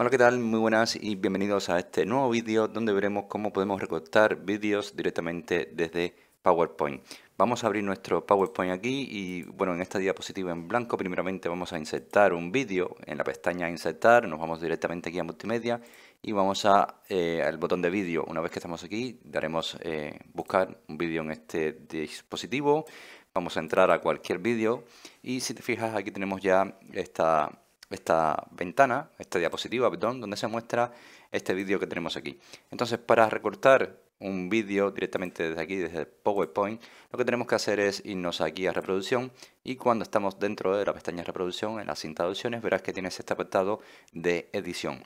Hola, ¿qué tal? Muy buenas y bienvenidos a este nuevo vídeo donde veremos cómo podemos recortar vídeos directamente desde PowerPoint. Vamos a abrir nuestro PowerPoint aquí y bueno, en esta diapositiva en blanco primeramente vamos a insertar un vídeo. En la pestaña insertar nos vamos directamente aquí a multimedia y vamos a, eh, al botón de vídeo. Una vez que estamos aquí daremos eh, buscar un vídeo en este dispositivo. Vamos a entrar a cualquier vídeo y si te fijas aquí tenemos ya esta esta ventana, esta diapositiva, perdón, donde se muestra este vídeo que tenemos aquí. Entonces, para recortar un vídeo directamente desde aquí, desde PowerPoint, lo que tenemos que hacer es irnos aquí a reproducción y cuando estamos dentro de la pestaña reproducción, en la cinta de opciones, verás que tienes este apartado de edición.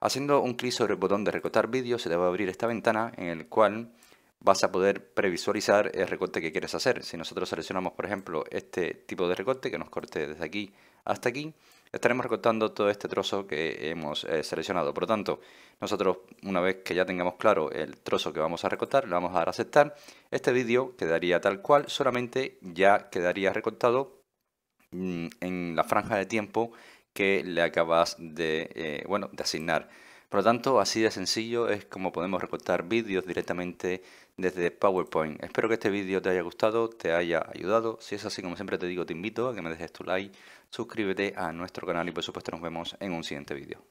Haciendo un clic sobre el botón de recortar vídeo, se te va a abrir esta ventana en el cual vas a poder previsualizar el recorte que quieres hacer. Si nosotros seleccionamos, por ejemplo, este tipo de recorte que nos corte desde aquí hasta aquí, estaremos recortando todo este trozo que hemos eh, seleccionado. Por lo tanto, nosotros una vez que ya tengamos claro el trozo que vamos a recortar, le vamos a dar a aceptar. Este vídeo quedaría tal cual, solamente ya quedaría recortado mm, en la franja de tiempo que le acabas de, eh, de asignar. Por lo tanto, así de sencillo es como podemos recortar vídeos directamente desde PowerPoint. Espero que este vídeo te haya gustado, te haya ayudado. Si es así, como siempre te digo, te invito a que me dejes tu like, suscríbete a nuestro canal y por supuesto nos vemos en un siguiente vídeo.